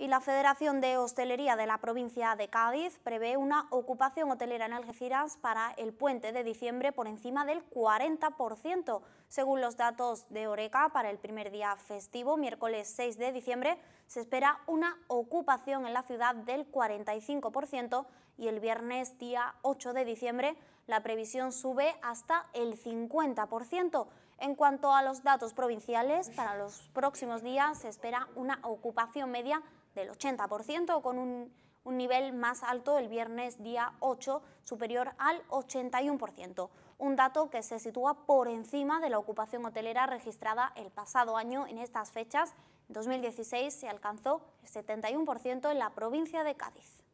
y la Federación de Hostelería de la provincia de Cádiz prevé una ocupación hotelera en Algeciras para el puente de diciembre por encima del 40%. Según los datos de Oreca, para el primer día festivo, miércoles 6 de diciembre, se espera una ocupación en la ciudad del 45% y el viernes día 8 de diciembre la previsión sube hasta el 50%. En cuanto a los datos provinciales, para los próximos días se espera una ocupación media del 80% con un, un nivel más alto el viernes día 8, superior al 81%, un dato que se sitúa por encima de la ocupación hotelera registrada el pasado año en estas fechas. En 2016 se alcanzó el 71% en la provincia de Cádiz.